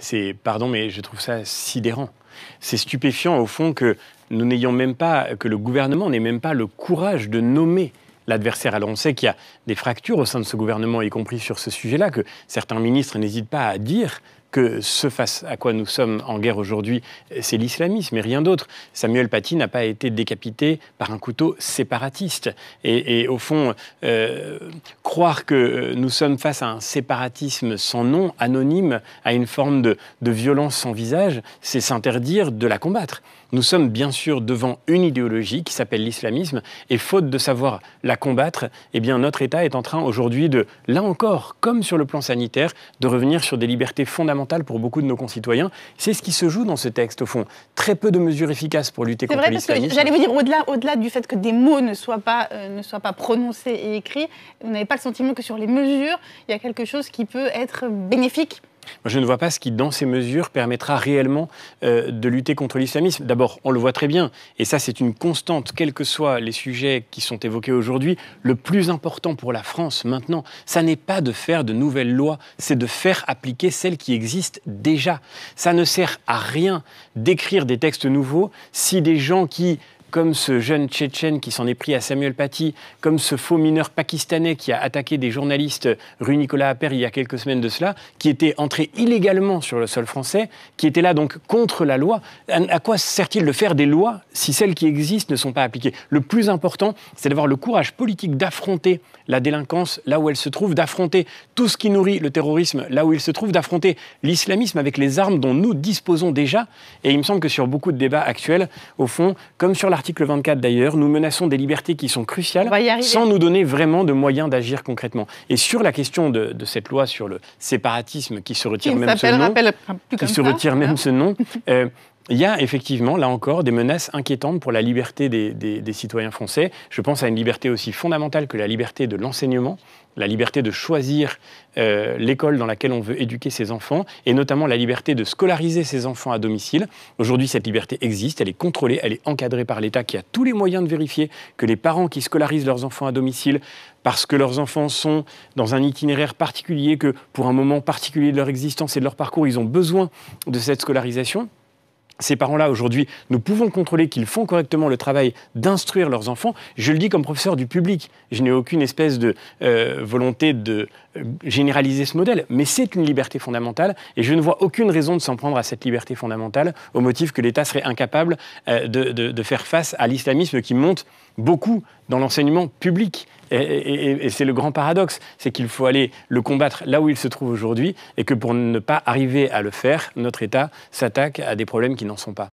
c'est, pardon, mais je trouve ça sidérant. C'est stupéfiant au fond que nous n'ayons même pas, que le gouvernement n'ait même pas le courage de nommer l'adversaire. Alors on sait qu'il y a des fractures au sein de ce gouvernement, y compris sur ce sujet-là, que certains ministres n'hésitent pas à dire que ce face à quoi nous sommes en guerre aujourd'hui, c'est l'islamisme et rien d'autre. Samuel Paty n'a pas été décapité par un couteau séparatiste. Et, au fond, euh, croire que nous sommes face à un séparatisme sans nom, anonyme, à une forme de, de violence sans visage, c'est s'interdire de la combattre. Nous sommes bien sûr devant une idéologie qui s'appelle l'islamisme, et faute de savoir la combattre, eh bien notre État est en train aujourd'hui de, là encore, comme sur le plan sanitaire, de revenir sur des libertés fondamentales pour beaucoup de nos concitoyens. C'est ce qui se joue dans ce texte, au fond. Très peu de mesures efficaces pour lutter contre l'islamisme. C'est que j'allais vous dire, au-delà, au-delà du fait que des mots ne soient, pas, euh, ne soient pas prononcés et écrits, vous n'avez pas le sentiment que sur les mesures, il y a quelque chose qui peut être bénéfique je ne vois pas ce qui, dans ces mesures, permettra réellement euh, de lutter contre l'islamisme. D'abord, on le voit très bien, et ça c'est une constante, quels que soient les sujets qui sont évoqués aujourd'hui, le plus important pour la France maintenant, ça n'est pas de faire de nouvelles lois, c'est de faire appliquer celles qui existent déjà. Ça ne sert à rien d'écrire des textes nouveaux si des gens qui comme ce jeune Tchétchène qui s'en est pris à Samuel Paty, comme ce faux mineur pakistanais qui a attaqué des journalistes rue Nicolas Appert il y a quelques semaines de cela, qui était entré illégalement sur le sol français, qui était là donc contre la loi. À, quoi sert-il de faire des lois si celles qui existent ne sont pas appliquées Le plus important, c'est d'avoir le courage politique d'affronter la délinquance là où elle se trouve, d'affronter tout ce qui nourrit le terrorisme là où il se trouve, d'affronter l'islamisme avec les armes dont nous disposons déjà. Et il me semble que sur beaucoup de débats actuels, au fond, comme sur la article 24 d'ailleurs, nous menaçons des libertés qui sont cruciales sans nous donner vraiment de moyens d'agir concrètement. Et sur la question de, cette loi sur le séparatisme qui se retire même ce nom, se retire même hein. ce nom, euh, il y a effectivement, là encore, des menaces inquiétantes pour la liberté des, citoyens français. Je pense à une liberté aussi fondamentale que la liberté de l'enseignement, la liberté de choisir euh, l'école dans laquelle on veut éduquer ses enfants, et notamment la liberté de scolariser ses enfants à domicile. Aujourd'hui, cette liberté existe, elle est contrôlée, elle est encadrée par l'État qui a tous les moyens de vérifier que les parents qui scolarisent leurs enfants à domicile parce que leurs enfants sont dans un itinéraire particulier, que pour un moment particulier de leur existence et de leur parcours, ils ont besoin de cette scolarisation ces parents-là aujourd'hui, nous pouvons contrôler qu'ils font correctement le travail d'instruire leurs enfants. Je le dis comme professeur du public, je n'ai aucune espèce de euh, volonté de euh, généraliser ce modèle, mais c'est une liberté fondamentale et je ne vois aucune raison de s'en prendre à cette liberté fondamentale au motif que l'État serait incapable euh, de, faire face à l'islamisme qui monte beaucoup dans l'enseignement public. Et, c'est le grand paradoxe, c'est qu'il faut aller le combattre là où il se trouve aujourd'hui et que pour ne pas arriver à le faire, notre État s'attaque à des problèmes qui n'en sont pas.